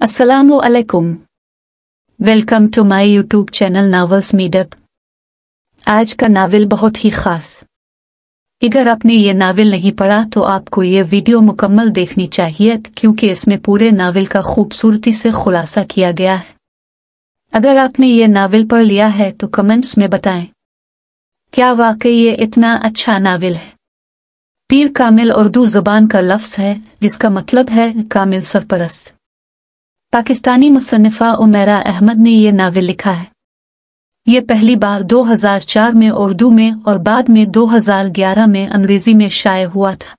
Assalamu alaikum. Welcome to my YouTube channel novels meetup आज का novel बहुत ही खास अगर आपने ये नावल नहीं पढ़ा तो आपको ये वीडियो मुकम्मल देखनी चाहिए क्योंकि इसमें पूरे नावल का खूबसूरती से खुलासा किया गया है अगर आपने ये नावल पढ़ लिया है तो कमेंट्स में बताएं क्या वाकई ये इतना अच्छा नावल है पीर कामिल उर्दू जुबान का लफ्ज़ है जिसका मतलब है कामिल सरपरस्त पाकिस्तानी मुसनफ़ा उमेरा अहमद ने यह नावल लिखा है ये पहली बार 2004 में उर्दू में और बाद में 2011 में अंग्रेज़ी में शाये हुआ था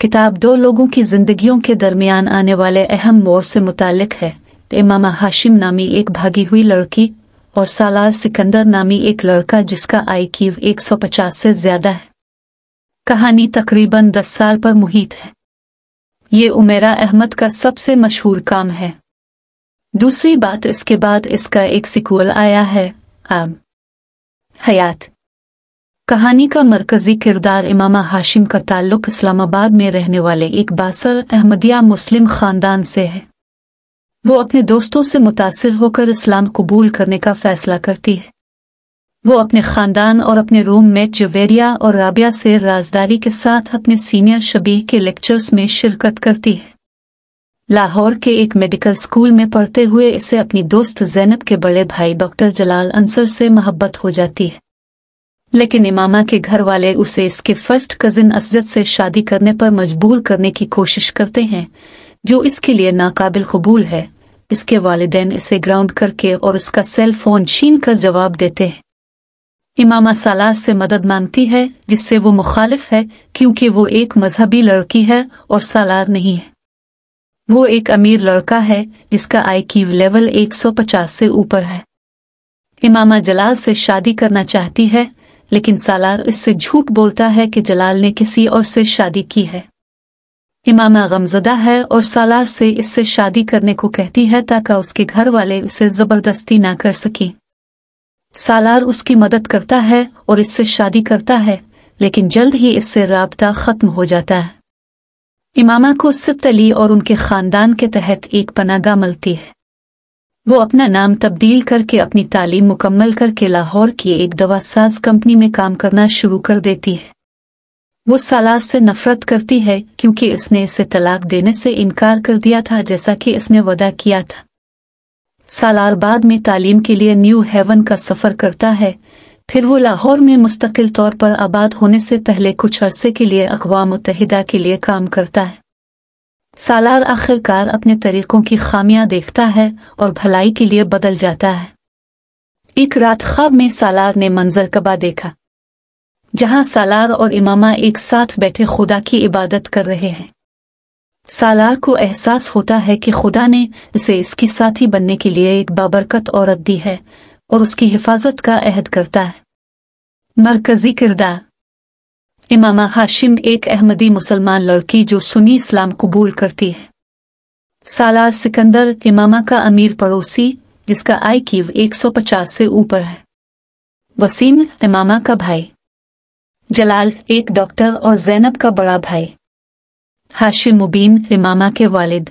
किताब दो लोगों की जिंदगियों के दरमियान आने वाले अहम मोर से मुतक है इमामा हाशिम नामी एक भागी हुई लड़की और सालार सिकंदर नामी एक लड़का जिसका आई क्यू 150 से ज्यादा है कहानी तकरीबन 10 साल पर मुहित है ये उमेरा अहमद का सबसे मशहूर काम है दूसरी बात इसके बाद इसका एक सिकुअल आया है आम हयात कहानी का मरकजी किरदार इमामा हाशिम का ताल्लुक इस्लामाबाद में रहने वाले एक बासर अहमदिया मुस्लिम खानदान से है वो अपने दोस्तों से मुतासर होकर इस्लाम कबूल करने का फैसला करती है वो अपने खानदान और अपने रूम में जवेरिया और राबिया से राजदारी के साथ अपने सीनियर शबीह के लेक्चर्स में शिरकत करती है लाहौर के एक मेडिकल स्कूल में पढ़ते हुए इसे अपनी दोस्त जैनब के बड़े भाई डॉक्टर जलाल अंसर से मोहब्बत हो जाती है लेकिन इमामा के घर वाले उसे इसके फर्स्ट कजिन असजद से शादी करने पर मजबूर करने की कोशिश करते हैं जो इसके लिए नाकाबिल कबूल है इसके वालदेन इसे ग्राउंड करके और उसका सेल फोन छीन कर जवाब देते हैं इमामा सलाह से मदद मांगती है जिससे वो मुखालिफ है क्योंकि वो एक मजहबी लड़की है और सालार नहीं है वो एक अमीर लड़का है जिसका आई की लेवल 150 से ऊपर है इमामा जलाल से शादी करना चाहती है लेकिन सालार इससे झूठ बोलता है कि जलाल ने किसी और से शादी की है इमामा गमजदा है और सालार से इससे शादी करने को कहती है ताकि उसके घर वाले उसे जबरदस्ती ना कर सकें सालार उसकी मदद करता है और इससे शादी करता है लेकिन जल्द ही इससे रबता ख़त्म हो जाता है इमामा को सिप्त अली और उनके ख़ानदान के तहत एक पनागा मिलती है वो अपना नाम तब्दील करके अपनी तालीम मुकम्मल करके लाहौर की एक दवासाज कंपनी में काम करना शुरू कर देती है वो सालार से नफरत करती है क्योंकि इसने इसे तलाक देने से इनकार कर दिया था जैसा कि इसने वदा किया था सालार बाद में तालीम के लिए न्यू हेवन का सफ़र करता है फिर वो लाहौर में मुस्तकिल तौर पर आबाद होने से पहले कुछ अरसे के लिए अकवा मुतहदा के लिए काम करता है सालार आखिरकार अपने तरीकों की खामियां देखता है और भलाई के लिए बदल जाता है एक रात खाब में सालार ने मंजर कबा देखा जहां सालार और इमामा एक साथ बैठे खुदा की इबादत कर रहे हैं सालार को एहसास होता है कि खुदा ने उसे इसकी साथी बनने के लिए एक बाबरकत औरत दी है और उसकी हिफाजत का अहद करता है मरकजी किरदार इमामा हाशिम एक अहमदी मुसलमान लड़की जो सुनी इस्लाम कबूल करती है सालार सिकंदर इमामा का अमीर पड़ोसी जिसका आई क्यू पचास से ऊपर है वसीम इमामा का भाई जलाल एक डॉक्टर और जैनब का बड़ा भाई हाशिम मुबीन इमामा के वालिद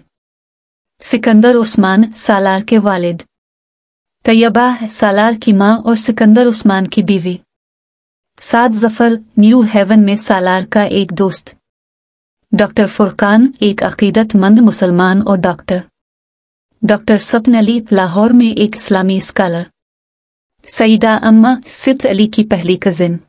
सिकंदर उस्मान सालार के वालिद तैयबा सालार की माँ और सिकंदर उस्मान की बीवी सात जफर न्यू हेवन में सालार का एक दोस्त डॉक्टर फुरकान एक अकीदतमंद मुसलमान और डॉक्टर डॉक्टर सपन अली लाहौर में एक इस्लामी स्कॉलर सईदा अम्मा सिद्ध अली की पहली कजिन